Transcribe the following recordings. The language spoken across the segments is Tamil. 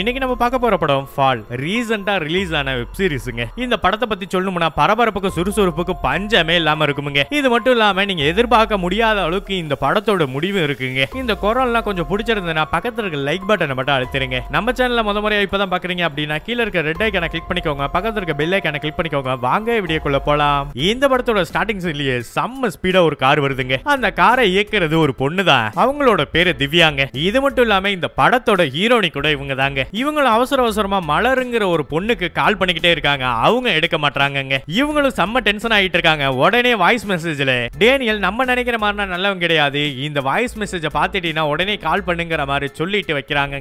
இன்னைக்கு நம்ம பார்க்க போற படம் ஃபால் ரீசெண்டா ரிலீஸ் ஆன வெப் சீரிஸுங்க இந்த படத்தை பத்தி சொல்லணும்னா பரபரப்புக்கு சுறுசுறுப்புக்கு பஞ்சமே இல்லாம இருக்குமுங்க இது மட்டும் இல்லாம நீங்க எதிர்பார்க்க முடியாத அளவுக்கு இந்த படத்தோட முடிவு இருக்குங்க இந்த கொரோனா கொஞ்சம் பிடிச்சிருந்ததுன்னா பக்கத்துல இருக்க லைக் பட்டனை மட்டும் அழுத்திருங்க நம்ம சேனல்ல முத முறையா இப்பதான் பாக்குறீங்க அப்படின்னா கீழ இருக்க ரெட் ஐக்கான கிளிக் பண்ணிக்கோங்க பக்கத்துல இருக்க பெல் ஐக்கான கிளிக் பண்ணிக்கோங்க வாங்க வீடியோக்குள்ள போலாம் இந்த படத்தோட ஸ்டார்டிங் சீன்லயே செம்ம ஸ்பீடா ஒரு கார் வருதுங்க அந்த காரை இயக்குறது ஒரு பொண்ணுதான் அவங்களோட பேரு திவ்யாங்க இது மட்டும் இல்லாம இந்த படத்தோட ஹீரோனி கூட இவங்க தாங்க இருக்காங்க இவங்களும் அவசர அவசரமா மலருங்கிற ஒரு பொண்ணுக்கு கால் பண்ணிக்கிட்டே இருக்காங்க அவங்க எடுக்க மாட்டாங்க இவங்களும் செம்ம டென்ஷன் ஆகிட்டு இருக்காங்க உடனே வாய்ஸ் மெசேஜ்ல டேனியல் நம்ம நினைக்கிற மாதிரி நல்லவங்க கிடையாது இந்த வாய்ஸ் மெசேஜ பாத்துட்டீங்கன்னா உடனே கால் பண்ணுங்கிற மாதிரி சொல்லிட்டு வைக்கிறாங்க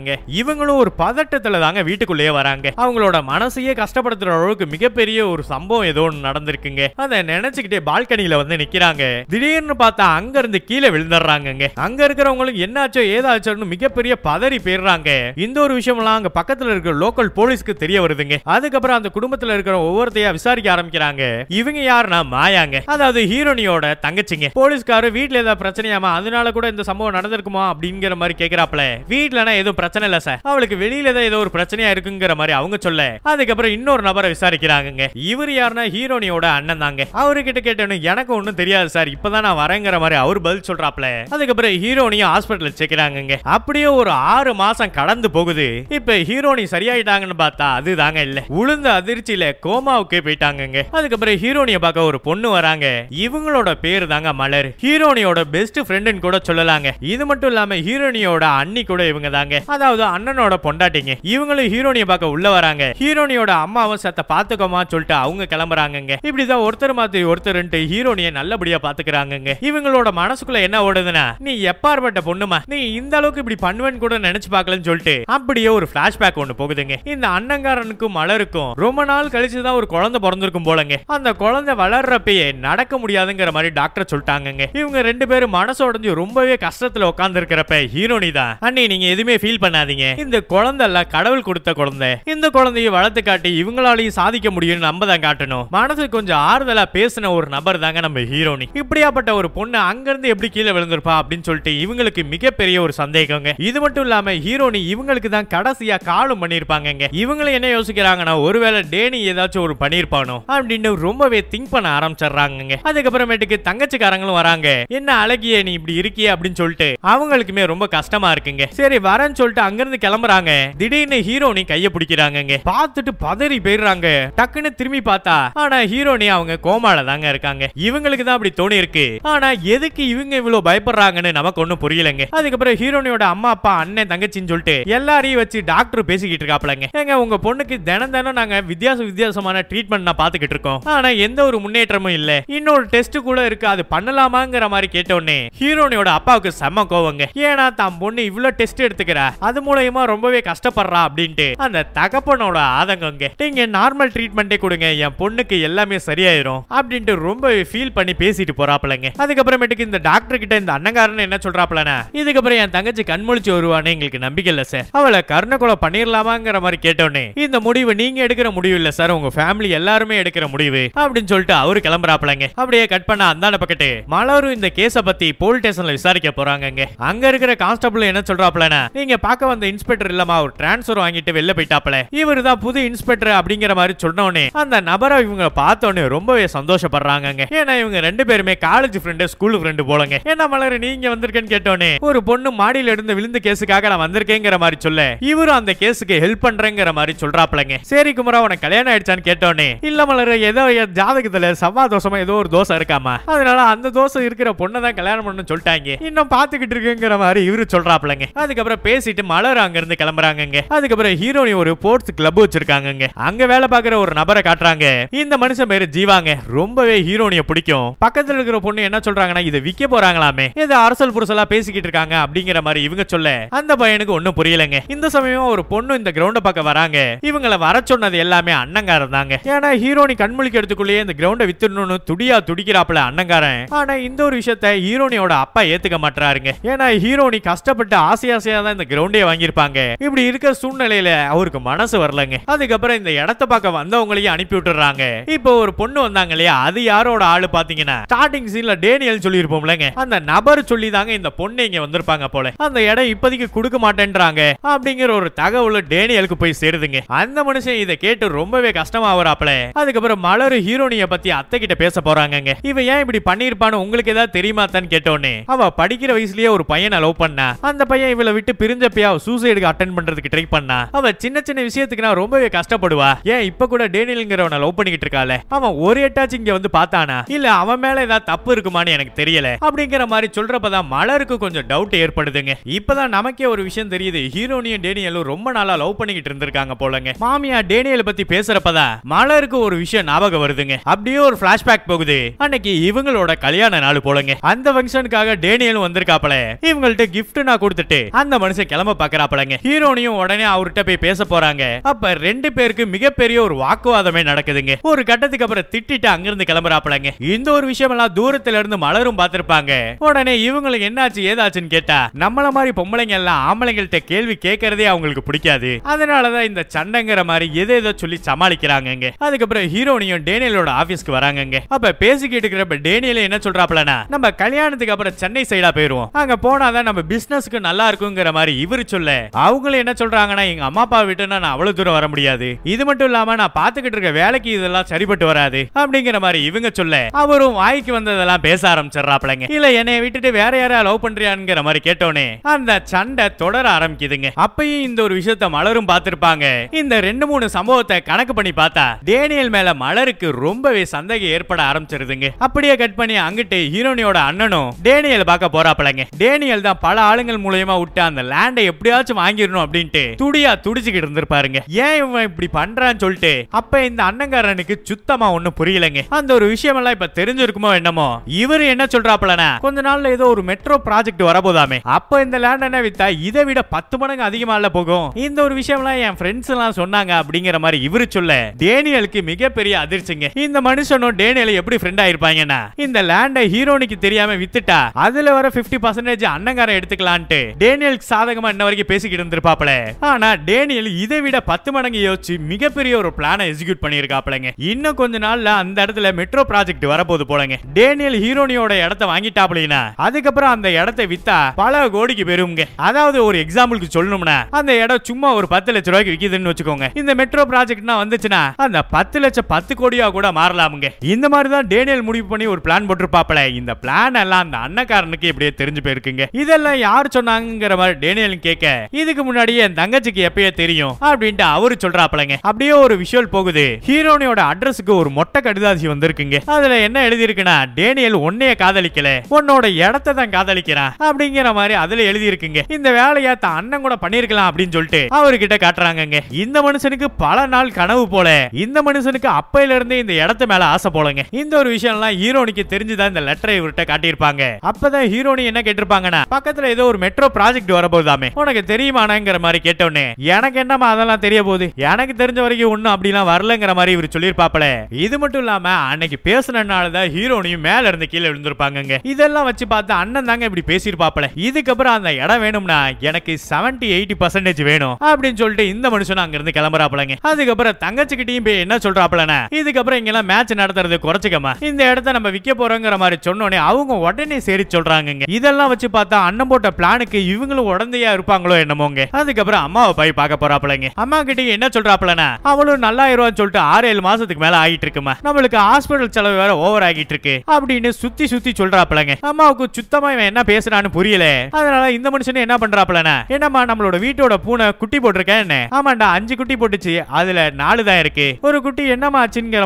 இவங்களும் ஒரு பதட்டத்துல தாங்க வீட்டுக்குள்ளேயே வராங்க அவங்களோட மனசையே கஷ்டப்படுத்துற அளவுக்கு மிகப்பெரிய ஒரு சம்பவம் ஏதோ ஒன்று நடந்திருக்குங்க அதை நினைச்சுக்கிட்டே பால்கனியில வந்து நிக்கிறாங்க திடீர்னு பார்த்தா அங்க இருந்து கீழே விழுந்துடுறாங்க அங்க இருக்கிறவங்களுக்கு என்னாச்சோ ஏதாச்சோன்னு மிகப்பெரிய பதறி போயிடுறாங்க இந்த ஒரு விஷயம் விஷயம்லாம் அங்க பக்கத்துல இருக்கிற லோக்கல் போலீஸ்க்கு தெரிய வருதுங்க அதுக்கப்புறம் அந்த குடும்பத்துல இருக்கிற ஒவ்வொருத்தையா விசாரிக்க ஆரம்பிக்கிறாங்க இவங்க யாருன்னா மாயாங்க அதாவது ஹீரோனியோட தங்கச்சிங்க போலீஸ்காரு வீட்டுல ஏதாவது பிரச்சனையாமா அதனால கூட இந்த சம்பவம் நடந்திருக்குமா அப்படிங்கிற மாதிரி கேக்குறாப்ல வீட்டுலனா எதுவும் பிரச்சனை இல்ல சார் அவளுக்கு வெளியில தான் ஏதோ ஒரு பிரச்சனையா இருக்குங்கிற மாதிரி அவங்க சொல்ல அதுக்கப்புறம் இன்னொரு நபரை விசாரிக்கிறாங்க இவர் யாருன்னா ஹீரோனியோட அண்ணன் தாங்க அவருகிட்ட கிட்ட எனக்கு ஒண்ணும் தெரியாது சார் இப்பதான் நான் வரேங்கிற மாதிரி அவர் பதில் சொல்றாப்ல அதுக்கப்புறம் ஹீரோனியும் ஹாஸ்பிட்டல் சேர்க்கிறாங்க அப்படியே ஒரு ஆறு மாசம் கடந்து போகுது இப்ப ஹீரோனி சரியாயிட்டாங்கன்னு பார்த்தா அதுதாங்க இல்ல உளுந்த அதிர்ச்சியில கோமாவுக்கே போயிட்டாங்க அதுக்கப்புறம் ஹீரோனிய பார்க்க ஒரு பொண்ணு வராங்க இவங்களோட பேரு தாங்க மலர் ஹீரோனியோட பெஸ்ட் ஃப்ரெண்டுன்னு கூட சொல்லலாங்க இது மட்டும் இல்லாம ஹீரோனியோட அண்ணி கூட இவங்க தாங்க அதாவது அண்ணனோட பொண்டாட்டிங்க இவங்களும் ஹீரோனிய பார்க்க உள்ள வராங்க ஹீரோனியோட அம்மாவும் சத்த பாத்துக்கோமா சொல்லிட்டு அவங்க கிளம்புறாங்கங்க இப்படிதான் ஒருத்தர் மாதிரி ஒருத்தருன்ட்டு ஹீரோனிய நல்லபடியா பாத்துக்கிறாங்கங்க இவங்களோட மனசுக்குள்ள என்ன ஓடுதுன்னா நீ எப்பாற்பட்ட பொண்ணுமா நீ இந்த அளவுக்கு இப்படி பண்ணுவேன்னு கூட நினைச்சு பாக்கலன்னு சொல்லிட்டு அப்படியே ஒரு ஒரு பிளாஷ்பேக் ஒண்ணு போகுதுங்க இந்த அண்ணங்காரனுக்கும் மலருக்கும் ரொம்ப நாள் கழிச்சுதான் ஒரு குழந்தை பிறந்திருக்கும் போலங்க அந்த குழந்தை வளர்றப்பயே நடக்க முடியாதுங்கிற மாதிரி டாக்டர் சொல்லிட்டாங்க இவங்க ரெண்டு பேரும் மனசு உடஞ்சு ரொம்பவே கஷ்டத்துல உட்கார்ந்து இருக்கிறப்ப ஹீரோனி தான் அண்ணி நீங்க எதுவுமே ஃபீல் பண்ணாதீங்க இந்த குழந்தை எல்லாம் கடவுள் கொடுத்த குழந்தை இந்த குழந்தைய வளர்த்து காட்டி இவங்களாலையும் சாதிக்க முடியும்னு நம்ம தான் காட்டணும் மனசு கொஞ்சம் ஆறுதலா பேசின ஒரு நபர் தாங்க நம்ம ஹீரோனி இப்படியாப்பட்ட ஒரு பொண்ணு அங்கிருந்து எப்படி கீழே விழுந்திருப்பா அப்படின்னு சொல்லிட்டு இவங்களுக்கு மிகப்பெரிய ஒரு சந்தேகங்க இது மட்டும் இல்லாம ஹீரோனி இவங்களுக்கு தான் கடை ராசியா காலும் பண்ணிருப்பாங்க இவங்களும் என்ன யோசிக்கிறாங்கன்னா ஒருவேளை டேனி ஏதாச்சும் ஒரு பண்ணிருப்பானோ அப்படின்னு ரொம்பவே திங்க் பண்ண ஆரம்பிச்சிடுறாங்க அதுக்கப்புறமேட்டுக்கு தங்கச்சிக்காரங்களும் வராங்க என்ன அழகிய நீ இப்படி இருக்கிய அப்படின்னு சொல்லிட்டு அவங்களுக்குமே ரொம்ப கஷ்டமா இருக்குங்க சரி வரேன்னு சொல்லிட்டு அங்கிருந்து கிளம்புறாங்க திடீர்னு ஹீரோனி கைய பிடிக்கிறாங்க பார்த்துட்டு பதறி போயிடுறாங்க டக்குன்னு திரும்பி பார்த்தா ஆனா ஹீரோனி அவங்க கோமால தாங்க இருக்காங்க இவங்களுக்கு தான் அப்படி தோணி இருக்கு ஆனா எதுக்கு இவங்க இவ்வளவு பயப்படுறாங்கன்னு நமக்கு ஒண்ணும் புரியலங்க அதுக்கப்புறம் ஹீரோனியோட அம்மா அப்பா அண்ணன் தங்கச்சின்னு சொல்லிட்டு எல்லாரையும் வச்சு டாக்டர் பேசிக்கிட்டு இருக்காப்லங்க ஏங்க உங்க பொண்ணுக்கு தினம் தினம் நாங்க வித்தியாச வித்தியாசமான ட்ரீட்மெண்ட் நான் பாத்துக்கிட்டு இருக்கோம் ஆனா எந்த ஒரு முன்னேற்றமும் இல்ல இன்னொரு டெஸ்ட் கூட இருக்கு அது பண்ணலாமாங்கிற மாதிரி கேட்டோடனே ஹீரோனியோட அப்பாவுக்கு செம்ம கோவங்க ஏன்னா தான் பொண்ணு இவ்வளவு டெஸ்ட் எடுத்துக்கிறா அது மூலயமா ரொம்பவே கஷ்டப்படுறா அப்படின்ட்டு அந்த தகப்பனோட ஆதங்கங்க நீங்க நார்மல் ட்ரீட்மெண்டே கொடுங்க என் பொண்ணுக்கு எல்லாமே சரியாயிரும் அப்படின்ட்டு ரொம்ப ஃபீல் பண்ணி பேசிட்டு போறாப்லங்க அதுக்கப்புறமேட்டுக்கு இந்த டாக்டர் கிட்ட இந்த அன்னங்காரன் என்ன சொல்றாப்லனா இதுக்கப்புறம் என் தங்கச்சி கண்முழிச்சு வருவான்னு எங்களுக்கு நம்பிக்கை இல்ல சார் அவளை கர்ண கொலை பண்ணிடலாமாங்கிற மாதிரி கேட்டோன்னே இந்த முடிவு நீங்க எடுக்கிற முடிவு இல்ல சார் உங்க ஃபேமிலி எல்லாருமே எடுக்கிற முடிவு அப்படின்னு சொல்லிட்டு அவரு கிளம்புறாப்லங்க அப்படியே கட் பண்ண அந்தான பக்கத்து மலரு இந்த கேஸ பத்தி போலீஸ் ஸ்டேஷன்ல விசாரிக்க போறாங்க அங்க இருக்கிற கான்ஸ்டபிள் என்ன சொல்றாப்லனா நீங்க பாக்க வந்த இன்ஸ்பெக்டர் இல்லமா ஒரு டிரான்ஸ்பர் வாங்கிட்டு வெளில போயிட்டாப்ல இவர் தான் புது இன்ஸ்பெக்டர் அப்படிங்கிற மாதிரி சொன்னோடனே அந்த நபரை இவங்க பார்த்தோன்னே ரொம்பவே சந்தோஷப்படுறாங்க ஏன்னா இவங்க ரெண்டு பேருமே காலேஜ் ஃப்ரெண்டு ஸ்கூல் ஃப்ரெண்டு போலங்க என்ன மலர் நீங்க வந்திருக்கேன்னு கேட்டோன்னே ஒரு பொண்ணு மாடியில இருந்து விழுந்து கேஸுக்காக நான் வந்திருக்கேங்கிற மாதிரி சொல்ல இவரும் அந்த கேஸுக்கு ஹெல்ப் பண்றேங்கிற மாதிரி சொல்றாப்லங்க சரி குமரா உனக்கு கல்யாணம் ஆயிடுச்சான்னு கேட்டோன்னே இல்ல மலர் ஏதோ என் ஜாதகத்துல சவா தோசமா ஏதோ ஒரு தோசை இருக்காமா அதனால அந்த தோசை இருக்கிற பொண்ணை தான் கல்யாணம் பண்ணு சொல்லிட்டாங்க இன்னும் பாத்துக்கிட்டு இருக்குங்கிற மாதிரி இவரு சொல்றாப்லங்க அதுக்கப்புறம் பேசிட்டு மலர் அங்க இருந்து கிளம்புறாங்க அதுக்கப்புறம் ஹீரோனி ஒரு ஸ்போர்ட்ஸ் கிளப் வச்சிருக்காங்க அங்க வேலை பாக்குற ஒரு நபரை காட்டுறாங்க இந்த மனுஷன் பேரு ஜீவாங்க ரொம்பவே ஹீரோனிய பிடிக்கும் பக்கத்துல இருக்கிற பொண்ணு என்ன சொல்றாங்கன்னா இதை விக்க போறாங்களாமே ஏதோ அரசல் புரசலா பேசிக்கிட்டு இருக்காங்க அப்படிங்கிற மாதிரி இவங்க சொல்ல அந்த பையனுக்கு ஒன்னும் புரியலங்க இந்த சமயம் சமயம் ஒரு பொண்ணு இந்த கிரவுண்ட பக்கம் வராங்க இவங்களை வர சொன்னது எல்லாமே அண்ணங்காரன் தாங்க ஏன்னா ஹீரோனி கண்மொழிக்கு எடுத்துக்குள்ளேயே இந்த கிரவுண்ட வித்துடணும்னு துடியா துடிக்கிறாப்புல அண்ணங்காரன் ஆனா இந்த ஒரு விஷயத்த ஹீரோனியோட அப்பா ஏத்துக்க மாட்டாருங்க ஏன்னா ஹீரோனி கஷ்டப்பட்டு ஆசை ஆசையா தான் இந்த கிரவுண்டே வாங்கியிருப்பாங்க இப்படி இருக்கிற சூழ்நிலையில அவருக்கு மனசு வரலங்க அதுக்கப்புறம் இந்த இடத்த பார்க்க வந்தவங்களையும் அனுப்பி விட்டுறாங்க இப்போ ஒரு பொண்ணு வந்தாங்க இல்லையா அது யாரோட ஆளு பாத்தீங்கன்னா ஸ்டார்டிங் சீன்ல டேனியல் சொல்லியிருப்போம்லங்க அந்த நபர் சொல்லி தாங்க இந்த பொண்ணு இங்க வந்திருப்பாங்க போல அந்த இடம் இப்போதைக்கு கொடுக்க மாட்டேன்றாங்க அப்படிங்கிற ஒரு தகவல் டேனியலுக்கு போய் சேருதுங்க அந்த மனுஷன் இதை கேட்டு ரொம்பவே கஷ்டமாவறாப்ல அதுக்கப்புறம் மலர் ஹீரோனிய பத்தி அத்தை கிட்ட பேச போறாங்க இவ ஏன் இப்படி பண்ணிருப்பான்னு உங்களுக்கு ஏதாவது தெரியுமா தான் கேட்டோன்னு அவ படிக்கிற வயசுலயே ஒரு பையனை லவ் பண்ணா அந்த பையன் இவளை விட்டு பிரிஞ்சப்பயா சூசைடுக்கு அட்டன் பண்றதுக்கு ட்ரை பண்ணா அவ சின்ன சின்ன விஷயத்துக்கு நான் ரொம்பவே கஷ்டப்படுவா ஏன் இப்ப கூட டேனியல்ங்கிறவன லவ் பண்ணிக்கிட்டு இருக்காள அவன் ஒரு எட்டாச்சும் இங்க வந்து பார்த்தானா இல்ல அவன் மேல ஏதாவது தப்பு இருக்குமான்னு எனக்கு தெரியல அப்படிங்கிற மாதிரி சொல்றப்பதான் மலருக்கு கொஞ்சம் டவுட் ஏற்படுதுங்க இப்பதான் நமக்கே ஒரு விஷயம் தெரியுது ஹீரோனியும் டேனி டேனியலும் ரொம்ப நாளா லவ் பண்ணிக்கிட்டு இருந்திருக்காங்க போலங்க மாமியா டேனியல் பத்தி பேசுறப்பதான் மலருக்கு ஒரு விஷயம் ஞாபகம் வருதுங்க அப்படியே ஒரு பிளாஷ்பேக் போகுது அன்னைக்கு இவங்களோட கல்யாண நாள் போலங்க அந்த ஃபங்க்ஷனுக்காக டேனியலும் வந்திருக்காப்பல இவங்கள்ட்ட கிஃப்ட் நான் கொடுத்துட்டு அந்த மனுஷன் கிளம்ப பாக்குறாப்பலங்க ஹீரோனையும் உடனே அவர்கிட்ட போய் பேச போறாங்க அப்ப ரெண்டு பேருக்கு மிகப்பெரிய ஒரு வாக்குவாதமே நடக்குதுங்க ஒரு கட்டத்துக்கு அப்புறம் திட்டிட்டு அங்கிருந்து கிளம்புறாப்பலங்க இந்த ஒரு விஷயம் எல்லாம் தூரத்துல இருந்து மலரும் பார்த்திருப்பாங்க உடனே இவங்களுக்கு என்னாச்சு ஏதாச்சுன்னு கேட்டா நம்மள மாதிரி பொம்பளைங்க எல்லாம் ஆம்பளைங்கள்ட்ட கேள்வி கேட்கறதே அவங்களுக்கு பிடிக்காது அதனாலதான் இந்த சண்டைங்கிற மாதிரி எதை ஏதோ சொல்லி சமாளிக்கிறாங்க அதுக்கப்புறம் ஹீரோனியும் டேனியலோட ஆபீஸ்க்கு வராங்க அப்ப பேசிக்கிட்டு இருக்கிறப்ப டேனியல என்ன சொல்றாப்லனா நம்ம கல்யாணத்துக்கு அப்புறம் சென்னை சைடா போயிருவோம் அங்க போனாதான் நம்ம பிசினஸ்க்கு நல்லா இருக்குங்கிற மாதிரி இவரு சொல்ல அவங்களும் என்ன சொல்றாங்கன்னா எங்க அம்மா அப்பா விட்டுனா நான் அவ்வளவு தூரம் வர முடியாது இது மட்டும் இல்லாம நான் பாத்துக்கிட்டு இருக்க வேலைக்கு இதெல்லாம் சரிபட்டு வராது அப்படிங்கிற மாதிரி இவங்க சொல்ல அவரும் வாய்க்கு வந்ததெல்லாம் பேச ஆரம்பிச்சிடறாப்லங்க இல்ல என்னை விட்டுட்டு வேற யாரா லவ் பண்றியாங்கிற மாதிரி கேட்டோன்னே அந்த சண்டை தொடர ஆரம்பிக்குதுங்க அப்பயும் இந்த ஒரு விஷயத்த மலரும் பார்த்திருப்பாங்க இந்த ரெண்டு மூணு சம்பவத்தை கணக்கு பண்ணி பார்த்தா டேனியல் மேல மலருக்கு ரொம்பவே சந்தேகம் ஏற்பட ஆரம்பிச்சிருதுங்க அப்படியே கட் பண்ணி அங்கிட்டு ஹீரோனியோட அண்ணனும் டேனியல் பார்க்க போறாப்பலங்க டேனியல் தான் பல ஆளுங்கள் மூலியமா விட்டு அந்த லேண்டை எப்படியாச்சும் வாங்கிடணும் அப்படின்ட்டு துடியா துடிச்சுக்கிட்டு இருந்திருப்பாருங்க ஏன் இவன் இப்படி பண்றான்னு சொல்லிட்டு அப்ப இந்த அண்ணங்காரனுக்கு சுத்தமா ஒண்ணும் புரியலங்க அந்த ஒரு விஷயம் எல்லாம் இப்ப தெரிஞ்சிருக்குமோ என்னமோ இவர் என்ன சொல்றாப்லனா கொஞ்ச நாள்ல ஏதோ ஒரு மெட்ரோ ப்ராஜெக்ட் வரபோதாமே அப்ப இந்த லேண்ட் என்ன வித்தா இதை விட பத்து மடங்கு அதிகமா இல்ல போகும் இந்த ஒரு விஷயம் எல்லாம் என் ஃப்ரெண்ட்ஸ் எல்லாம் சொன்னாங்க அப்படிங்கிற மாதிரி இவரு சொல்ல டேனியலுக்கு மிகப்பெரிய அதிர்ச்சிங்க இந்த மனுஷனும் டேனியல் எப்படி ஃப்ரெண்ட் ஆயிருப்பாங்கன்னா இந்த லேண்டை ஹீரோனுக்கு தெரியாம வித்துட்டா அதுல வர பிப்டி பர்சன்டேஜ் அண்ணங்காரன் எடுத்துக்கலான்ட்டு டேனியலுக்கு சாதகமா இன்ன வரைக்கும் பேசிக்கிட்டு இருந்திருப்பாப்ல ஆனா டேனியல் இதை விட பத்து மடங்கு யோசிச்சு மிகப்பெரிய ஒரு பிளான எக்ஸிக்யூட் பண்ணியிருக்காப்லங்க இன்னும் கொஞ்ச நாள்ல அந்த இடத்துல மெட்ரோ ப்ராஜெக்ட் வரப்போது போலங்க டேனியல் ஹீரோனியோட இடத்த வாங்கிட்டாப்லீனா அதுக்கப்புறம் அந்த இடத்தை வித்தா பல கோடிக்கு பெறுங்க அதாவது ஒரு எக்ஸாம்பிளுக்கு சொல்லணும்னா அந்த இடம் சும்மா ஒரு பத்து லட்ச ரூபாய்க்கு விற்கிதுன்னு வச்சுக்கோங்க இந்த மெட்ரோ ப்ராஜெக்ட்னா வந்துச்சுன்னா அந்த பத்து லட்சம் பத்து கோடியா கூட மாறலாமுங்க இந்த மாதிரி தான் டேனியல் முடிவு பண்ணி ஒரு பிளான் போட்டுருப்பாப்பல இந்த பிளான் எல்லாம் அந்த அன்னக்காரனுக்கு இப்படியே தெரிஞ்சு போயிருக்குங்க இதெல்லாம் யார் சொன்னாங்கிற மாதிரி டேனியல் கேட்க இதுக்கு முன்னாடியே என் தங்கச்சிக்கு எப்பயே தெரியும் அப்படின்ட்டு அவரு சொல்றாப்பலங்க அப்படியே ஒரு விஷுவல் போகுது ஹீரோனியோட அட்ரஸுக்கு ஒரு மொட்டை கடிதாசி வந்திருக்குங்க அதுல என்ன இருக்குன்னா டேனியல் ஒன்னே காதலிக்கல உன்னோட இடத்தை தான் காதலிக்கிறான் அப்படிங்கிற மாதிரி அதுல இருக்குங்க இந்த வேலையை தான் அண்ணன் கூட பண்ணிருக்கலாம் அப்படின்னு சொல்லிட்டு அவர்கிட்ட காட்டுறாங்க இந்த மனுஷனுக்கு பல நாள் கனவு போல இந்த மனுஷனுக்கு அப்பையில இருந்து இந்த இடத்து மேல ஆசை போலங்க இந்த ஒரு விஷயம் எல்லாம் ஹீரோனிக்கு தெரிஞ்சுதான் இந்த லெட்டரை இவர்கிட்ட காட்டியிருப்பாங்க அப்பதான் ஹீரோனி என்ன கேட்டிருப்பாங்கன்னா பக்கத்துல ஏதோ ஒரு மெட்ரோ ப்ராஜெக்ட் வரபோதாமே உனக்கு தெரியுமானங்கிற மாதிரி கேட்டோன்னே எனக்கு என்னமா அதெல்லாம் தெரிய போகுது எனக்கு தெரிஞ்ச வரைக்கும் ஒன்னும் அப்படிலாம் வரலங்கிற மாதிரி இவர் சொல்லியிருப்பாப்ல இது மட்டும் இல்லாம அன்னைக்கு பேசுனனாலதான் ஹீரோனியும் மேல இருந்து கீழே விழுந்திருப்பாங்க இதெல்லாம் வச்சு பார்த்து அண்ணன் தாங்க இப்படி பேசியிருப்பாப்ல இதுக்கப்புறம் அந்த இடம் வேணும்னா எனக்கு செவன்டி எயிட்டி பர்சன்டேஜ் வேணும் அப்படின்னு சொல்லிட்டு இந்த மனுஷனும் அங்க இருந்து கிளம்புறாப்லங்க அதுக்கப்புறம் தங்கச்சிக்கிட்டையும் போய் என்ன சொல்றாப்லனா இதுக்கப்புறம் இங்க எல்லாம் மேட்ச் நடத்துறது குறைச்சிக்கமா இந்த இடத்த நம்ம விற்க போறோங்கிற மாதிரி சொன்னோடனே அவங்க உடனே சரி சொல்றாங்க இதெல்லாம் வச்சு பார்த்தா அண்ணன் போட்ட பிளானுக்கு இவங்களும் உடந்தையா இருப்பாங்களோ என்னமோங்க அதுக்கப்புறம் அம்மாவை போய் பார்க்க போறாப்லங்க அம்மா கிட்ட என்ன சொல்றாப்லனா அவளும் நல்லா ரூபான்னு சொல்லிட்டு ஆறு ஏழு மாசத்துக்கு மேல ஆகிட்டு இருக்குமா நம்மளுக்கு ஹாஸ்பிட்டல் செலவு வேற ஓவர் ஆகிட்டு இருக்கு அப்படின்னு சுத்தி சுத்தி சொல்றாப்லங்க அம்மாவுக்கு சுத்தமா இவன் என்ன பேசுறான்னு புரியல அதனால இந்த மனுஷன் என்ன பண்றாப்லனா என்னம்மா நம்மளோட வீட்டு வீட்டோட பூனை குட்டி போட்டிருக்கேன் ஆமாண்டா அஞ்சு குட்டி போட்டுச்சு அதுல நாலு தான் இருக்கு ஒரு குட்டி என்னமா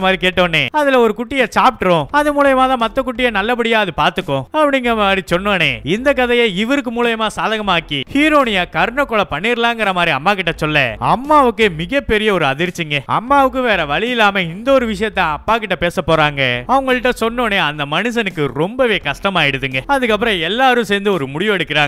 மாதிரி கேட்டோன்னே அதுல ஒரு குட்டிய சாப்பிட்டுரும் அது மூலயமா தான் மத்த குட்டிய நல்லபடியா அது பாத்துக்கும் அப்படிங்கிற மாதிரி சொன்னோனே இந்த கதையை இவருக்கு மூலயமா சாதகமாக்கி ஹீரோனிய கர்ண கொலை பண்ணிரலாங்கிற மாதிரி அம்மா கிட்ட சொல்ல அம்மாவுக்கு மிகப்பெரிய ஒரு அதிர்ச்சிங்க அம்மாவுக்கு வேற வழி இல்லாம இந்த ஒரு விஷயத்த அப்பா கிட்ட பேச போறாங்க அவங்கள்ட்ட சொன்னோனே அந்த மனுஷனுக்கு ரொம்பவே கஷ்டமாயிடுதுங்க அதுக்கப்புறம் எல்லாரும் சேர்ந்து ஒரு முடிவு எடுக்கிறாங்க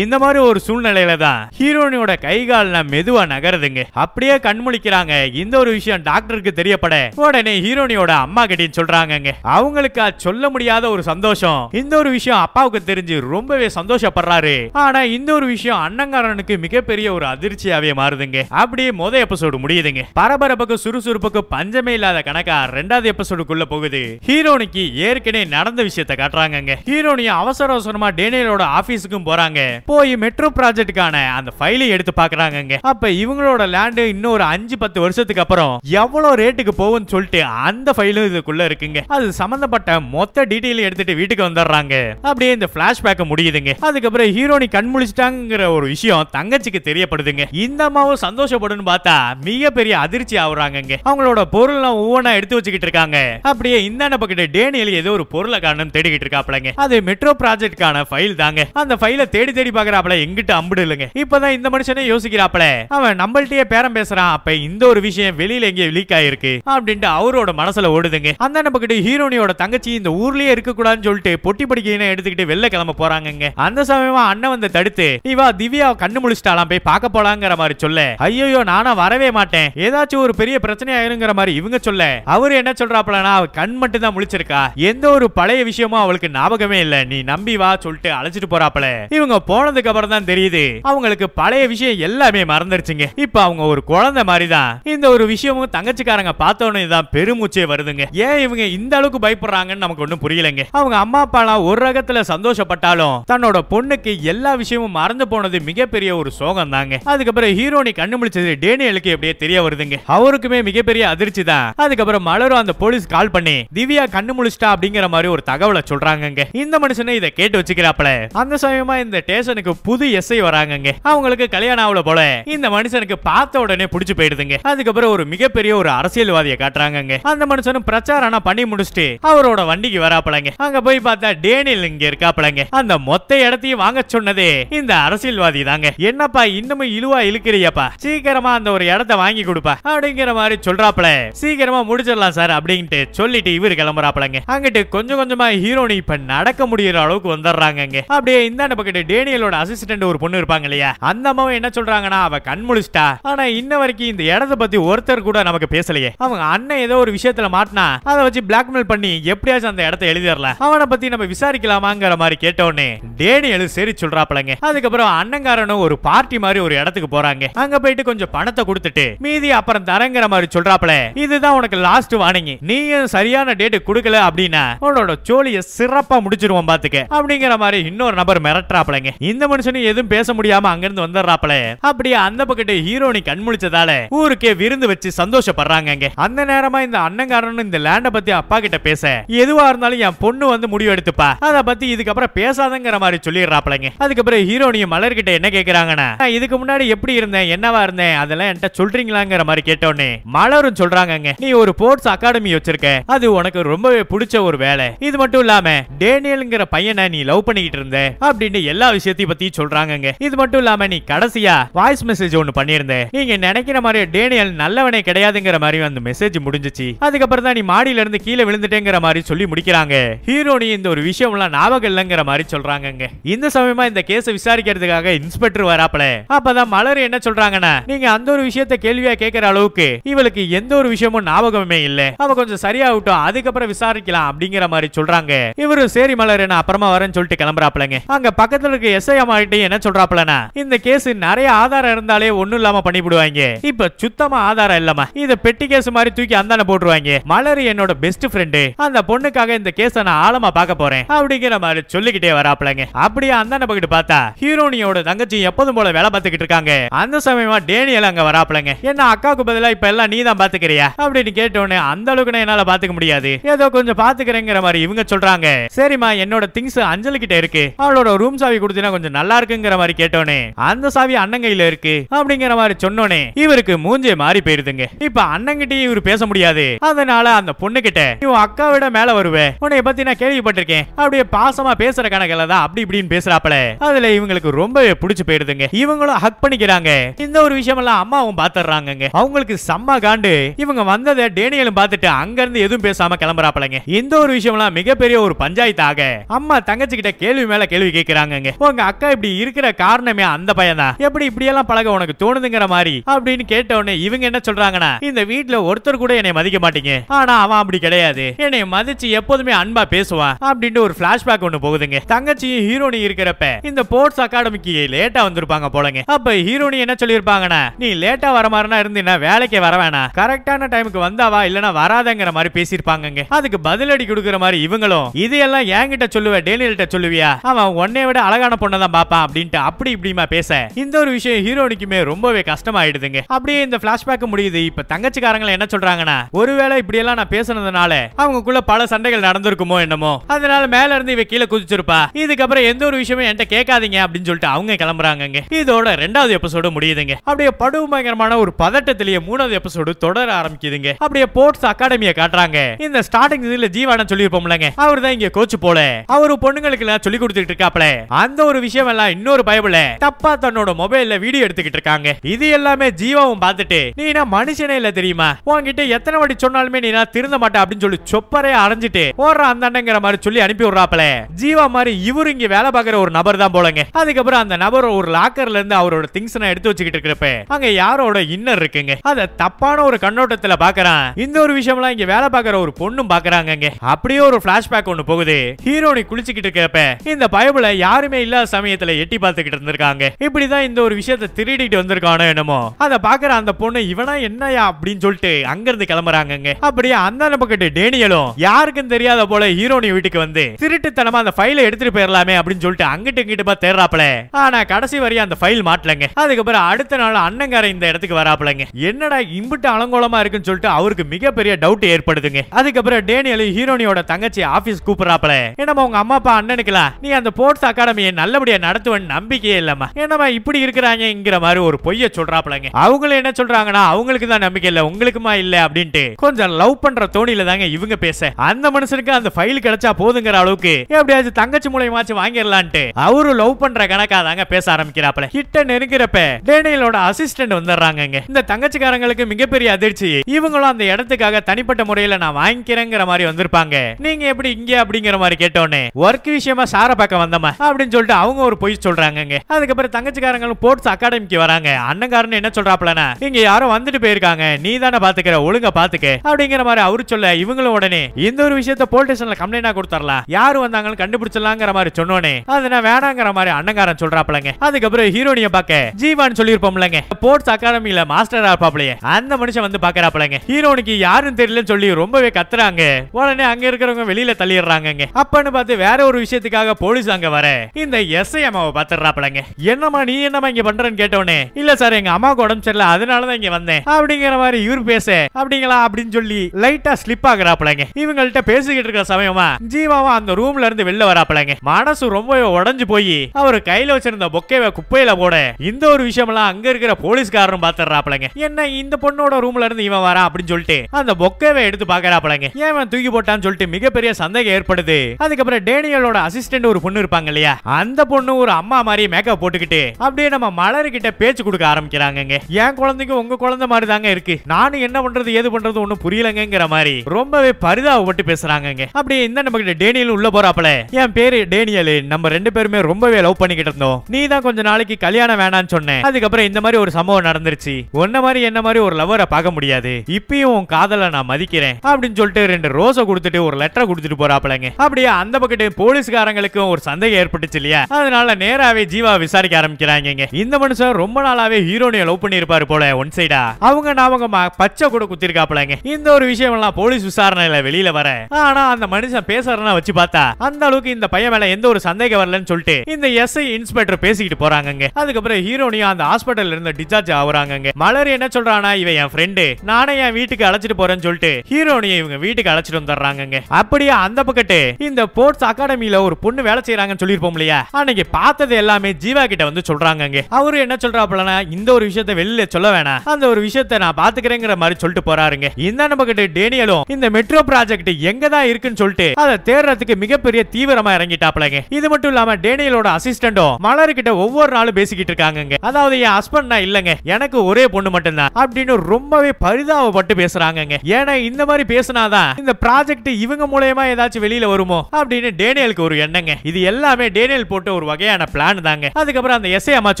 இந்த மாதிரி ஒரு சூழ்நிலையில தான் ஹீரோனியோட அவங்களோட கை கால்லாம் மெதுவா நகருதுங்க அப்படியே கண்முழிக்கிறாங்க இந்த ஒரு விஷயம் டாக்டருக்கு தெரியப்பட உடனே ஹீரோனியோட அம்மா கிட்டேன்னு சொல்றாங்க அவங்களுக்கு சொல்ல முடியாத ஒரு சந்தோஷம் இந்த ஒரு விஷயம் அப்பாவுக்கு தெரிஞ்சு ரொம்பவே சந்தோஷப்படுறாரு ஆனா இந்த ஒரு விஷயம் அண்ணங்காரனுக்கு மிகப்பெரிய ஒரு அதிர்ச்சியாவே மாறுதுங்க அப்படியே முத எபிசோடு முடியுதுங்க பரபரப்புக்கு சுறுசுறுப்புக்கு பஞ்சமே இல்லாத கணக்கா ரெண்டாவது எபிசோடுக்குள்ள போகுது ஹீரோனிக்கு ஏற்கனவே நடந்த விஷயத்தை காட்டுறாங்க ஹீரோனிய அவசர அவசரமா டேனியலோட ஆபீஸுக்கும் போறாங்க போய் மெட்ரோ ப்ராஜெக்டுக்கான அந்த ஃபைலை எடுத்து எடுத்து பாக்குறாங்க அப்ப இவங்களோட லேண்டு ஒரு அஞ்சு பத்து வருஷத்துக்கு அப்புறம் எவ்வளவு ரேட்டுக்கு போகும்னு சொல்லிட்டு அந்த ஃபைலும் இதுக்குள்ள இருக்குங்க அது சம்பந்தப்பட்ட மொத்த டீட்டெயில் எடுத்துட்டு வீட்டுக்கு வந்துடுறாங்க அப்படியே இந்த பிளாஷ்பேக் முடியுதுங்க அதுக்கப்புறம் ஹீரோனி கண் முழிச்சிட்டாங்கிற ஒரு விஷயம் தங்கச்சிக்கு தெரியப்படுதுங்க இந்த அம்மாவும் சந்தோஷப்படும் பார்த்தா மிகப்பெரிய அதிர்ச்சி ஆகுறாங்க அவங்களோட பொருள் எல்லாம் ஒவ்வொன்னா எடுத்து வச்சுக்கிட்டு இருக்காங்க அப்படியே இந்த பக்கத்து டேனியல் ஏதோ ஒரு பொருளை காரணம் தேடிக்கிட்டு இருக்காப்லங்க அது மெட்ரோ ப்ராஜெக்ட்கான ஃபைல் தாங்க அந்த ஃபைலை தேடி தேடி பாக்குறாப்ல எங்கிட்ட அம்பிடு இல்லைங்க இப்பதான் இந்த மனுஷன் மனுஷனே யோசிக்கிறாப்ல அவன் நம்மள்ட்டயே பேரம் பேசுறான் அப்ப இந்த ஒரு விஷயம் வெளியில எங்க லீக் ஆயிருக்கு அப்படின்ட்டு அவரோட மனசுல ஓடுதுங்க அந்த கிட்ட ஹீரோனியோட தங்கச்சி இந்த ஊர்லயே இருக்க கூடாதுன்னு சொல்லிட்டு பொட்டி படிக்க எடுத்துக்கிட்டு வெளில கிளம்ப போறாங்க அந்த சமயமா அண்ணன் வந்து தடுத்து இவா திவ்யா கண்ணு முழிச்சிட்டாலாம் போய் பார்க்க போலாங்கிற மாதிரி சொல்ல ஐயோ நானா வரவே மாட்டேன் ஏதாச்சும் ஒரு பெரிய பிரச்சனை ஆயிருங்கிற மாதிரி இவங்க சொல்ல அவரு என்ன சொல்றாப்லனா அவ கண் மட்டும் தான் முழிச்சிருக்கா எந்த ஒரு பழைய விஷயமும் அவளுக்கு ஞாபகமே இல்ல நீ நம்பி வா சொல்லிட்டு அழைச்சிட்டு போறாப்ல இவங்க போனதுக்கு அப்புறம் தான் தெரியுது அவங்களுக்கு பழைய விஷயம் விஷயம் எல்லாமே மறந்துருச்சுங்க இப்ப அவங்க ஒரு குழந்தை மாதிரி தான் இந்த ஒரு விஷயமும் தங்கச்சிக்காரங்க பார்த்தோன்னு தான் பெருமூச்சே வருதுங்க ஏன் இவங்க இந்த அளவுக்கு பயப்படுறாங்கன்னு நமக்கு ஒன்றும் புரியலங்க அவங்க அம்மா அப்பாலாம் ஒரு ரகத்துல சந்தோஷப்பட்டாலும் தன்னோட பொண்ணுக்கு எல்லா விஷயமும் மறந்து போனது மிகப்பெரிய ஒரு சோகம் தாங்க அதுக்கப்புறம் ஹீரோனி கண்ணு முடிச்சது டேனியலுக்கு எப்படியே தெரிய வருதுங்க அவருக்குமே மிகப்பெரிய அதிர்ச்சி தான் அதுக்கப்புறம் மலரும் அந்த போலீஸ் கால் பண்ணி திவ்யா கண்ணு முழிச்சிட்டா அப்படிங்கிற மாதிரி ஒரு தகவலை சொல்றாங்க இந்த மனுஷனை இதை கேட்டு வச்சுக்கிறாப்ல அந்த சமயமா இந்த ஸ்டேஷனுக்கு புது எஸ்ஐ வராங்க அவங்களுக்கு கல்யாணம் டயானாவுல போல இந்த மனுஷனுக்கு பார்த்த உடனே பிடிச்சு போயிடுதுங்க அதுக்கப்புறம் ஒரு மிகப்பெரிய ஒரு அரசியல்வாதியை காட்டுறாங்க அந்த மனுஷனும் பிரச்சாரம் பண்ணி முடிச்சுட்டு அவரோட வண்டிக்கு வராப்பலங்க அங்க போய் பார்த்தா டேனியல் இங்க இருக்காப்பலங்க அந்த மொத்த இடத்தையும் வாங்க சொன்னதே இந்த அரசியல்வாதி தாங்க என்னப்பா இன்னமும் இழுவா இழுக்கிறியப்பா சீக்கிரமா அந்த ஒரு இடத்த வாங்கி கொடுப்பா அப்படிங்கிற மாதிரி சொல்றாப்ல சீக்கிரமா முடிச்சிடலாம் சார் அப்படின்ட்டு சொல்லிட்டு இவரு கிளம்புறாப்பலங்க அங்கிட்டு கொஞ்சம் கொஞ்சமா ஹீரோனி இப்ப நடக்க முடியற அளவுக்கு வந்துடுறாங்க அப்படியே இந்த பக்கத்து டேனியலோட அசிஸ்டன்ட் ஒரு பொண்ணு இருப்பாங்க இல்லையா அந்த அம்மாவை என்ன சொல்றாங்கன்னா அவ கண் முழிச்சிட்டா ஆனா இன்ன வரைக்கும் இந்த இடத்த பத்தி ஒருத்தர் கூட நமக்கு பேசலையே அவங்க அண்ணன் ஏதோ ஒரு விஷயத்துல மாட்டினா அதை வச்சு பிளாக்மெயில் பண்ணி எப்படியாச்சும் அந்த இடத்த எழுதிடல அவனை பத்தி நம்ம விசாரிக்கலாமாங்கிற மாதிரி கேட்டோடனே டேனியலு சரி சொல்றாப்பலங்க அதுக்கப்புறம் அண்ணங்காரனும் ஒரு பார்ட்டி மாதிரி ஒரு இடத்துக்கு போறாங்க அங்க போயிட்டு கொஞ்சம் பணத்தை கொடுத்துட்டு மீதி அப்புறம் தரங்கிற மாதிரி சொல்றாப்ல இதுதான் உனக்கு லாஸ்ட் வார்னிங் நீயும் சரியான டேட் கொடுக்கல அப்படின்னா உன்னோட ஜோலிய சிறப்பா முடிச்சிருவோம் பாத்துக்க அப்படிங்கிற மாதிரி இன்னொரு நபர் மிரட்டுறாப்லங்க இந்த மனுஷனும் எதுவும் பேச முடியாம அங்கிருந்து வந்துடுறாப்ல மாப்பிள அப்படியே அந்த பக்கத்து ஹீரோனி கண்முழிச்சதால ஊருக்கே விருந்து வச்சு சந்தோஷப்படுறாங்க அந்த நேரமா இந்த அண்ணங்காரன் இந்த லேண்ட பத்தி அப்பா கிட்ட பேச எதுவா இருந்தாலும் என் பொண்ணு வந்து முடிவு எடுத்துப்பா அத பத்தி இதுக்கப்புறம் பேசாதங்கிற மாதிரி சொல்லிடுறாப்லங்க அதுக்கப்புறம் ஹீரோனியும் மலர் கிட்ட என்ன கேக்குறாங்கன்னா இதுக்கு முன்னாடி எப்படி இருந்தேன் என்னவா இருந்தேன் அதெல்லாம் என்கிட்ட சொல்றீங்களாங்கிற மாதிரி கேட்டோன்னே மலரும் சொல்றாங்க நீ ஒரு ஸ்போர்ட்ஸ் அகாடமி வச்சிருக்க அது உனக்கு ரொம்பவே பிடிச்ச ஒரு வேலை இது மட்டும் இல்லாம டேனியல்ங்கிற பையனை நீ லவ் பண்ணிக்கிட்டு இருந்த அப்படின்னு எல்லா விஷயத்தையும் பத்தி சொல்றாங்க இது மட்டும் இல்லாம நீ கடைசி கடைசியா வாய்ஸ் மெசேஜ் ஒன்னு பண்ணியிருந்தேன் நீங்க நினைக்கிற மாதிரி டேனியல் நல்லவனே கிடையாதுங்கிற மாதிரி அந்த மெசேஜ் முடிஞ்சிச்சு அதுக்கப்புறம் தான் நீ மாடியில இருந்து கீழே விழுந்துட்டேங்கிற மாதிரி சொல்லி முடிக்கிறாங்க ஹீரோ நீ இந்த ஒரு எல்லாம் ஞாபகம் இல்லைங்கிற மாதிரி சொல்றாங்க இந்த சமயமா இந்த கேஸ் விசாரிக்கிறதுக்காக இன்ஸ்பெக்டர் வராப்பல அப்பதான் மலர் என்ன சொல்றாங்கன்னா நீங்க அந்த ஒரு விஷயத்த கேள்வியா கேட்கிற அளவுக்கு இவளுக்கு எந்த ஒரு விஷயமும் ஞாபகமே இல்ல அவ கொஞ்சம் சரியா விட்டோம் அதுக்கப்புறம் விசாரிக்கலாம் அப்படிங்கிற மாதிரி சொல்றாங்க இவரு சரி மலர் என்ன அப்புறமா வரேன்னு சொல்லிட்டு கிளம்புறாப்லங்க அங்க பக்கத்துல இருக்க எஸ்ஐ அம்மா என்ன சொல்றாப்லனா இந்த கேஸ் நிறைய ஆதாரம் இருந்தாலே ஒண்ணும் இல்லாம பண்ணிவிடுவாங்க இப்ப சுத்தமா ஆதாரம் இல்லாம இத பெட்டி கேஸ் மாதிரி தூக்கி அந்தான போட்டுருவாங்க மலரி என்னோட பெஸ்ட் ஃப்ரெண்டு அந்த பொண்ணுக்காக இந்த கேஸ நான் ஆழமா பார்க்க போறேன் அப்படிங்கிற மாதிரி சொல்லிக்கிட்டே வராப்பிளங்க அப்படியே அந்தான பக்கிட்டு பார்த்தா ஹீரோனியோட தங்கச்சி எப்போதும் போல வேலை பார்த்துக்கிட்டு இருக்காங்க அந்த சமயமா டேனியல் அங்க வராப்லங்க என்ன அக்காவுக்கு பதிலா இப்ப எல்லாம் நீ தான் பாத்துக்கிறியா அப்படின்னு கேட்டோன்னு அந்த அளவுக்கு என்னால பாத்துக்க முடியாது ஏதோ கொஞ்சம் பாத்துக்கிறேங்கிற மாதிரி இவங்க சொல்றாங்க சரிம்மா என்னோட திங்ஸ் அஞ்சலி கிட்ட இருக்கு அவளோட ரூம் சாவி கொடுத்தீங்கன்னா கொஞ்சம் நல்லா இருக்குங்கிற மாதிரி கேட்டோன்னு அந்த சாவி சாவி அண்ணன் கையில இருக்கு அப்படிங்கிற மாதிரி சொன்னோனே இவருக்கு மூஞ்சே மாறி போயிருதுங்க இப்ப அண்ணங்கிட்டயும் இவர் பேச முடியாது அதனால அந்த பொண்ணு கிட்ட இவன் அக்காவிட மேல வருவேன் உன்னைய பத்தி நான் கேள்விப்பட்டிருக்கேன் அப்படியே பாசமா பேசுற கணக்கில தான் அப்படி இப்படின்னு பேசுறாப்பல அதுல இவங்களுக்கு ரொம்பவே பிடிச்சு போயிருதுங்க இவங்களும் ஹக் பண்ணிக்கிறாங்க இந்த ஒரு விஷயம் எல்லாம் அம்மாவும் பாத்துறாங்க அவங்களுக்கு செம்ம காண்டு இவங்க வந்ததை டேனியலும் பாத்துட்டு அங்க இருந்து எதுவும் பேசாம கிளம்புறாப்லங்க இந்த ஒரு விஷயம் எல்லாம் மிகப்பெரிய ஒரு பஞ்சாயத்தாக அம்மா தங்கச்சி கிட்ட கேள்வி மேல கேள்வி கேட்கிறாங்க உங்க அக்கா இப்படி இருக்கிற காரணமே அந்த பையன் தான் எப்படி இப்படி எல்லாம் பழக உனக்கு தோணுதுங்கிற மாதிரி அப்படின்னு கேட்ட உடனே இவங்க என்ன சொல்றாங்கன்னா இந்த வீட்டுல ஒருத்தர் கூட என்னை மதிக்க மாட்டீங்க ஆனா அவன் அப்படி கிடையாது என்னை மதிச்சு எப்போதுமே அன்பா பேசுவான் அப்படின்ட்டு ஒரு பிளாஷ்பேக் ஒண்ணு போகுதுங்க தங்கச்சியும் ஹீரோனி இருக்கிறப்ப இந்த ஸ்போர்ட்ஸ் அகாடமிக்கு லேட்டா வந்திருப்பாங்க போலங்க அப்ப ஹீரோனி என்ன சொல்லியிருப்பாங்கன்னா நீ லேட்டா வர மாதிரினா இருந்தீங்கன்னா வேலைக்கு வர வேணாம் கரெக்டான டைமுக்கு வந்தாவா இல்லனா வராதங்கிற மாதிரி பேசியிருப்பாங்க அதுக்கு பதிலடி கொடுக்குற மாதிரி இவங்களும் இதையெல்லாம் என்கிட்ட சொல்லுவ டேனியல்கிட்ட சொல்லுவியா அவன் உன்னை விட அழகான பொண்ணை தான் பாப்பான் அப்படின்ட்டு அப்படி இப்படிமா பேச இந்த இந்த ஒரு விஷயம் ஹீரோனிக்குமே ரொம்பவே ஆயிடுதுங்க அப்படியே இந்த பிளாஷ்பேக் முடியுது இப்ப தங்கச்சிக்காரங்க என்ன சொல்றாங்கன்னா ஒருவேளை இப்படி எல்லாம் நான் பேசுனதுனால அவங்களுக்குள்ள பல சண்டைகள் நடந்திருக்குமோ என்னமோ அதனால மேல இருந்து இவ கீழே குதிச்சிருப்பா இதுக்கப்புறம் எந்த ஒரு விஷயமும் என்கிட்ட கேட்காதீங்க அப்படின்னு சொல்லிட்டு அவங்க கிளம்புறாங்க இதோட ரெண்டாவது எபிசோடு முடியுதுங்க அப்படியே படுபயங்கரமான ஒரு பதட்டத்திலேயே மூணாவது எபிசோடு தொடர ஆரம்பிக்குதுங்க அப்படியே போர்ட்ஸ் அகாடமியை காட்டுறாங்க இந்த ஸ்டார்டிங் இதுல ஜீவான சொல்லியிருப்போம்லங்க அவர் தான் இங்க கோச்சு போல அவரு பொண்ணுங்களுக்கு எல்லாம் சொல்லி கொடுத்துட்டு இருக்காப்ல அந்த ஒரு விஷயம் எல்லாம் இன்னொரு பயபுல தப்பா தன்னோட மொபைல்ல வீடியோ எடுத்துக்கிட்டு இருக்காங்க இது எல்லாமே ஜீவாவும் பார்த்துட்டு என்ன மனுஷனே இல்ல தெரியுமா உன்கிட்ட எத்தனை வாட்டி சொன்னாலுமே நீனா திருந்த மாட்டேன் அப்படின்னு சொல்லி சொப்பரே அரைஞ்சிட்டு ஓடுற அந்த அண்ணங்கிற மாதிரி சொல்லி அனுப்பி விடுறாப்ல ஜீவா மாதிரி இவரு இங்க வேலை பாக்குற ஒரு நபர் தான் போலங்க அதுக்கப்புறம் அந்த நபர் ஒரு லாக்கர்ல இருந்து அவரோட திங்ஸ் நான் எடுத்து வச்சுக்கிட்டு இருக்கிறப்ப அங்க யாரோட இன்னர் இருக்குங்க அத தப்பான ஒரு கண்ணோட்டத்துல பாக்குறான் இந்த ஒரு விஷயம் எல்லாம் இங்க வேலை பாக்குற ஒரு பொண்ணும் பாக்குறாங்க அப்படியே ஒரு பிளாஷ்பேக் ஒண்ணு போகுது ஹீரோனி குளிச்சுக்கிட்டு இருக்கிறப்ப இந்த பயபுல யாருமே இல்லாத சமயத்துல எட்டி பார்த்துக்கிட்டு இருந்திருக்காங்க இப்படிதான் இந்த ஒரு விஷயத்த திருடிட்டு வந்திருக்கானோ என்னமோ அத பாக்குற அந்த பொண்ணு இவனா என்னயா அப்படின்னு சொல்லிட்டு அங்கிருந்து கிளம்புறாங்க அப்படியே அந்த பக்கத்து டேனியலும் யாருக்கும் தெரியாத போல ஹீரோனி வீட்டுக்கு வந்து திருட்டுத்தனமா அந்த ஃபைல எடுத்துட்டு போயிடலாமே அப்படின்னு சொல்லிட்டு அங்கிட்டு இங்கிட்டு தேர்றாப்ல ஆனா கடைசி வரைய அந்த ஃபைல் மாட்டலங்க அதுக்கப்புறம் அடுத்த நாள் அண்ணங்கார இந்த இடத்துக்கு வராப்லங்க என்னடா இம்பிட்டு அலங்கோலமா இருக்குன்னு சொல்லிட்டு அவருக்கு மிகப்பெரிய டவுட் ஏற்படுதுங்க அதுக்கப்புறம் டேனியலு ஹீரோனியோட தங்கச்சி ஆபீஸ் கூப்பிடுறாப்ல என்னமா உங்க அம்மா அப்பா அண்ணனுக்கலாம் நீ அந்த போர்ட்ஸ் அகாடமியை நல்லபடியா நடத்துவன் நம்பிக்கையே இல்லம்மா என்னமா இப்படி இப்படி இருக்கிறாங்கிற மாதிரி ஒரு பொய்ய சொல்றாப்லங்க அவங்களும் என்ன சொல்றாங்கன்னா அவங்களுக்கு தான் நம்பிக்கை இல்ல உங்களுக்குமா இல்ல அப்படின்ட்டு கொஞ்சம் லவ் பண்ற தோணியில தாங்க இவங்க பேச அந்த மனுஷனுக்கு அந்த ஃபைல் கிடைச்சா போதுங்கிற அளவுக்கு எப்படியாச்சும் தங்கச்சி மூலியமாச்சும் வாங்கிடலான்ட்டு அவரு லவ் பண்ற கணக்கா தாங்க பேச ஆரம்பிக்கிறாப்ல கிட்ட நெருங்கிறப்ப டேனியலோட அசிஸ்டன்ட் வந்துடுறாங்க இந்த தங்கச்சிக்காரங்களுக்கு மிகப்பெரிய அதிர்ச்சி இவங்களும் அந்த இடத்துக்காக தனிப்பட்ட முறையில நான் வாங்கிக்கிறேங்கிற மாதிரி வந்திருப்பாங்க நீங்க எப்படி இங்க அப்படிங்கிற மாதிரி கேட்டோன்னே ஒர்க் விஷயமா சார பக்கம் வந்தமா அப்படின்னு சொல்லிட்டு அவங்க ஒரு பொய் சொல்றாங்க அதுக்கப்புறம் தங்கச்சிக்காரங்க பசங்களும் ஸ்போர்ட்ஸ் அகாடமிக்கு வராங்க அண்ணங்காரன் என்ன சொல்றாப்லனா இங்க யாரோ வந்துட்டு போயிருக்காங்க நீ தானே பாத்துக்கிற ஒழுங்க பாத்துக்க அப்படிங்கிற மாதிரி அவரு சொல்ல இவங்களும் உடனே இந்த ஒரு விஷயத்த போலீஸ் ஸ்டேஷன்ல கம்ப்ளைண்டா கொடுத்துடலாம் யாரு வந்தாங்கன்னு கண்டுபிடிச்சலாங்கிற மாதிரி சொன்னோனே அது நான் வேணாங்கிற மாதிரி அண்ணங்காரன் சொல்றாப்லங்க அதுக்கப்புறம் ஹீரோனிய பாக்க ஜீவான் சொல்லிருப்போம்லங்க ஸ்போர்ட்ஸ் அகாடமியில மாஸ்டரா இருப்பாப்லயே அந்த மனுஷன் வந்து பாக்குறாப்லங்க ஹீரோனுக்கு யாருன்னு தெரியலன்னு சொல்லி ரொம்பவே கத்துறாங்க உடனே அங்க இருக்கிறவங்க வெளியில தள்ளிடுறாங்க அப்பன்னு பார்த்து வேற ஒரு விஷயத்துக்காக போலீஸ் அங்க வர இந்த எஸ்ஐ அம்மாவை பாத்துறாப்லங்க என்னமா நீ என்னமா இங்க பண்றேன்னு கேட்டவனே இல்ல சார் எங்க அம்மா உடம்பு சரியில்ல அதனாலதான் இங்க வந்தேன் அப்படிங்கிற மாதிரி இவர் பேச அப்படிங்களா அப்படின்னு சொல்லி லைட்டா ஸ்லிப் ஆகுறாப்லங்க இவங்கள்ட்ட பேசிக்கிட்டு இருக்கிற சமயமா ஜீவாவும் அந்த ரூம்ல இருந்து வெளில வராப்லங்க மனசு ரொம்ப உடஞ்சு போய் அவர் கையில வச்சிருந்த பொக்கேவை குப்பையில போட இந்த ஒரு விஷயம் எல்லாம் அங்க இருக்கிற போலீஸ்காரரும் பாத்துறாப்லங்க என்ன இந்த பொண்ணோட ரூம்ல இருந்து இவன் வரா அப்படின்னு சொல்லிட்டு அந்த பொக்கேவை எடுத்து பாக்குறாப்லங்க ஏன் தூக்கி போட்டான்னு சொல்லிட்டு மிகப்பெரிய சந்தேகம் ஏற்படுது அதுக்கப்புறம் டேனியலோட அசிஸ்டன்ட் ஒரு பொண்ணு இருப்பாங்க இல்லையா அந்த பொண்ணு ஒரு அம்மா மாதிரி மேக்கப் போட்டுக்கிட்டு அப்படி அப்படியே நம்ம கிட்ட பேச்சு கொடுக்க ஆரம்பிக்கிறாங்க என் குழந்தைங்க உங்க குழந்தை மாதிரி தாங்க இருக்கு நானும் என்ன பண்றது ஏது பண்றது ஒன்னும் புரியலங்கிற மாதிரி ரொம்பவே பரிதாபப்பட்டு பேசுறாங்கங்க அப்படியே இந்த நம்ம கிட்ட டேனியல் உள்ள போறாப்ல என் பேரு டேனியல் நம்ம ரெண்டு பேருமே ரொம்பவே லவ் பண்ணிக்கிட்டு இருந்தோம் நீ தான் கொஞ்ச நாளைக்கு கல்யாணம் வேணான்னு சொன்னேன் அதுக்கப்புறம் இந்த மாதிரி ஒரு சம்பவம் நடந்துருச்சு ஒன்ன மாதிரி என்ன மாதிரி ஒரு லவ்வரை பார்க்க முடியாது இப்பயும் உன் காதல நான் மதிக்கிறேன் அப்படின்னு சொல்லிட்டு ரெண்டு ரோஸை கொடுத்துட்டு ஒரு லெட்டர் கொடுத்துட்டு போறாப்லங்க அப்படியே அந்த பக்கத்து போலீஸ்காரங்களுக்கும் ஒரு சந்தேகம் ஏற்பட்டுச்சு இல்லையா அதனால நேராவே ஜீவா விசாரிக்க ஆரம்பிக்கிறாங்க பண்ணிருக்காங்க இந்த மனுஷன் ரொம்ப நாளாவே ஹீரோனிய லவ் பண்ணி பண்ணிருப்பாரு போல ஒன் சைடா அவங்க நாமகமா பச்சை கூட குத்திருக்காப்லங்க இந்த ஒரு விஷயம் எல்லாம் போலீஸ் விசாரணையில வெளியில வர ஆனா அந்த மனுஷன் பேசுறதுனா வச்சு பார்த்தா அந்த அளவுக்கு இந்த பையன் மேல எந்த ஒரு சந்தேகம் வரலன்னு சொல்லிட்டு இந்த எஸ்ஐ இன்ஸ்பெக்டர் பேசிக்கிட்டு போறாங்க அதுக்கப்புறம் ஹீரோனியா அந்த ஹாஸ்பிட்டல் இருந்து டிஸ்சார்ஜ் ஆகுறாங்க மலர் என்ன சொல்றானா இவன் என் ஃப்ரெண்டு நானே என் வீட்டுக்கு அழைச்சிட்டு போறேன்னு சொல்லிட்டு ஹீரோனியை இவங்க வீட்டுக்கு அழைச்சிட்டு வந்துடுறாங்க அப்படியே அந்த பக்கத்து இந்த ஸ்போர்ட்ஸ் அகாடமியில ஒரு பொண்ணு வேலை செய்யறாங்கன்னு சொல்லியிருப்போம் இல்லையா அன்னைக்கு பார்த்தது எல்லாமே ஜீவா கிட்ட வந்து சொல்றாங்க போறாங்க அங்கே அவரு என்ன சொல்றாப்லனா இந்த ஒரு விஷயத்த வெளியில சொல்ல வேணாம் அந்த ஒரு விஷயத்த நான் பாத்துக்கிறேங்கிற மாதிரி சொல்லிட்டு போறாருங்க இந்த நம்ம கிட்ட டேனியலும் இந்த மெட்ரோ ப்ராஜெக்ட் எங்க தான் இருக்குன்னு சொல்லிட்டு அதை தேடுறதுக்கு மிகப்பெரிய தீவிரமா இறங்கிட்டாப்லங்க இது மட்டும் இல்லாம டேனியலோட அசிஸ்டண்டும் மலர் கிட்ட ஒவ்வொரு நாளும் பேசிக்கிட்டு இருக்காங்க அதாவது என் ஹஸ்பண்ட் நான் இல்லங்க எனக்கு ஒரே பொண்ணு மட்டும்தான் அப்படின்னு ரொம்பவே பரிதாபப்பட்டு பேசுறாங்க ஏன்னா இந்த மாதிரி பேசினாதான் இந்த ப்ராஜெக்ட் இவங்க மூலயமா ஏதாச்சும் வெளியில வருமோ அப்படின்னு டேனியலுக்கு ஒரு எண்ணங்க இது எல்லாமே டேனியல் போட்டு ஒரு வகையான பிளான் தாங்க அதுக்கப்புறம் அந்த எஸ்ஐ அம்மா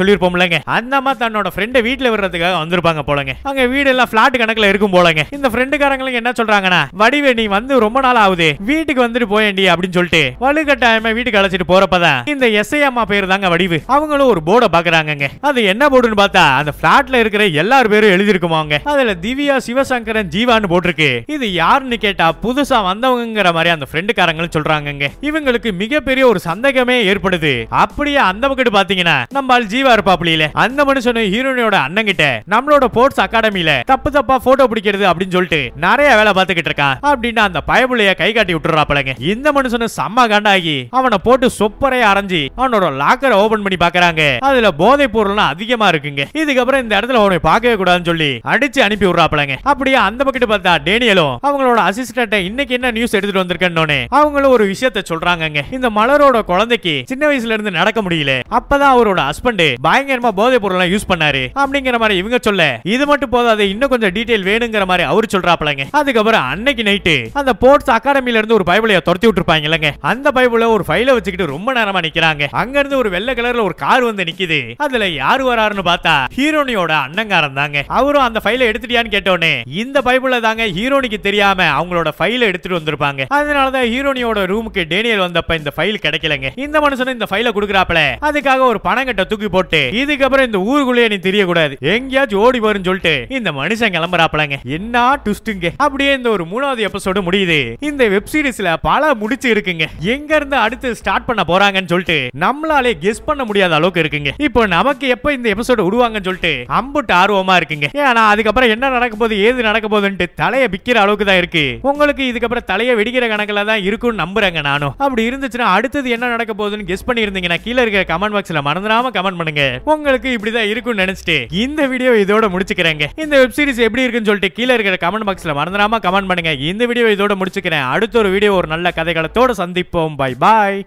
சொல்லிருப்போம் இல்லைங்க அந்த அம்மா தன்னோட ஃப்ரெண்டை வீட்டுல விடுறதுக்காக வந்திருப்பாங்க போலங்க அங்க வீடு எல்லாம் பிளாட் கணக்கில் இருக்கும் போலங்க இந்த ஃப்ரெண்டுக்காரங்களுக்கு என்ன சொல்றாங்கன்னா வடிவே நீ வந்து ரொம்ப நாள் ஆகுது வீட்டுக்கு வந்துட்டு போயண்டி அப்படின்னு சொல்லிட்டு வலுக்கட்டாயமா வீட்டுக்கு அழைச்சிட்டு போறப்பதான் இந்த எஸ்ஐ அம்மா பேர் தாங்க வடிவு அவங்களும் ஒரு போர்ட பாக்குறாங்க அது என்ன போர்டுன்னு பார்த்தா அந்த பிளாட்ல இருக்கிற எல்லார் பேரும் எழுதிருக்குமாங்க அதுல திவ்யா சிவசங்கரன் ஜீவான்னு போட்டிருக்கு இது யாருன்னு கேட்டா புதுசா வந்தவங்கிற மாதிரி அந்த ஃப்ரெண்டுக்காரங்களும் சொல்றாங்க இவங்களுக்கு மிகப்பெரிய ஒரு சந்தேகமே ஏற்படுது அப்படியே அந்த பக்கத்து பாத்தீங்கன்னா நம்மால் ஜீவா இருப்பாப்ல அந்த மனுஷனும் ஹீரோயினோட அண்ணங்கிட்ட நம்மளோட போர்ட்ஸ் அகாடமியில தப்பு தப்பா போட்டோ பிடிக்கிறது அப்படின்னு சொல்லிட்டு நிறைய வேலை பார்த்துக்கிட்டு இருக்கான் அப்படின்னு அந்த பயபுள்ளைய கை காட்டி விட்டுறாப்பலங்க இந்த மனுஷனு செம்ம காண்டாகி அவனை போட்டு சொப்பரைய அரைஞ்சு அவனோட லாக்கரை ஓபன் பண்ணி பாக்குறாங்க அதுல போதை பொருள்லாம் அதிகமா இருக்குங்க இதுக்கப்புறம் இந்த இடத்துல அவனை பார்க்கவே கூடாதுன்னு சொல்லி அடிச்சு அனுப்பி விடுறாப்பலங்க அப்படியே அந்த பக்கத்து பார்த்தா டேனியலும் அவங்களோட அசிஸ்டன்ட் இன்னைக்கு என்ன நியூஸ் எடுத்துட்டு வந்திருக்கேன்னு அவங்களும் ஒரு விஷயத்த சொல்றாங்க இந்த மலரோட குழந்தைக்கு சின்ன வயசுல இருந்து நடக்க முடியல அப்பதான் அவரோட ஹஸ்பண்ட் கொண்டு பயங்கரமா போதை பொருள் யூஸ் பண்ணாரு அப்படிங்கிற மாதிரி இவங்க சொல்ல இது மட்டும் போதாது இன்னும் கொஞ்சம் டீடைல் வேணுங்கிற மாதிரி அவரு சொல்றாப்லங்க அதுக்கப்புறம் அன்னைக்கு நைட்டு அந்த போர்ட்ஸ் அகாடமில இருந்து ஒரு பைபிளைய துரத்தி விட்டுருப்பாங்க இல்லங்க அந்த பைபிள ஒரு ஃபைல வச்சுக்கிட்டு ரொம்ப நேரமா நிக்கிறாங்க அங்க இருந்து ஒரு வெள்ளை கலர்ல ஒரு கார் வந்து நிக்குது அதுல யாரு வராருன்னு பார்த்தா ஹீரோனியோட அண்ணங்காரன் தாங்க அவரும் அந்த ஃபைல எடுத்துட்டியான்னு கேட்டோடனே இந்த பைபிள தாங்க ஹீரோனிக்கு தெரியாம அவங்களோட ஃபைல எடுத்துட்டு வந்திருப்பாங்க அதனாலதான் ஹீரோனியோட ரூமுக்கு டேனியல் வந்தப்ப இந்த ஃபைல் கிடைக்கலங்க இந்த மனுஷனும் இந்த ஃபைல குடுக்கறாப்ல அதுக்காக ஒரு பணம் கட்ட தூக்கி போட்டு இதுக்கப்புறம் இந்த ஊருக்குள்ளேயே நீ தெரியக்கூடாது எங்கேயாச்சும் ஓடி போறேன்னு சொல்லிட்டு இந்த மனுஷன் கிளம்புறாப்பலங்க என்ன டுஸ்டுங்க அப்படியே இந்த ஒரு மூணாவது எபிசோடு முடியுது இந்த வெப் சீரிஸ்ல பல முடிச்சு இருக்குங்க எங்க இருந்து அடுத்து ஸ்டார்ட் பண்ண போறாங்கன்னு சொல்லிட்டு நம்மளாலே கெஸ் பண்ண முடியாத அளவுக்கு இருக்குங்க இப்போ நமக்கு எப்ப இந்த எபிசோடு விடுவாங்கன்னு சொல்லிட்டு அம்புட்டு ஆர்வமா இருக்குங்க ஏன்னா அதுக்கப்புறம் என்ன நடக்க போகுது ஏது நடக்க போகுதுன்ட்டு தலையை விக்கிற அளவுக்கு தான் இருக்கு உங்களுக்கு இதுக்கப்புறம் தலையை வெடிக்கிற கணக்கில் தான் இருக்கும்னு நம்புறேங்க நானும் அப்படி இருந்துச்சுன்னா அடுத்தது என்ன நடக்க போதுன்னு கெஸ் பண்ணியிருந்தீங்கன்னா கீழே இருக்க கமெண்ட் பாக்ஸ்ல மறந்துடாம கமெண்ட் பண்ணுங்க உங்களுக்கு இப்படிதான் இருக்கும் நினைச்சிட்டு இந்த வீடியோ இதோட முடிச்சுக்கிறேங்க இந்த வெப் சீரிஸ் எப்படி இருக்குன்னு சொல்லிட்டு கீழே இருக்கிற கமெண்ட் பாக்ஸ்ல மறந்துடாம கமெண்ட் பண்ணுங்க இந்த வீடியோ இதோட முடிச்சுக்கிறேன் அடுத்த ஒரு வீடியோ ஒரு நல்ல கதைகளத்தோட சந்திப்போம் பை பாய்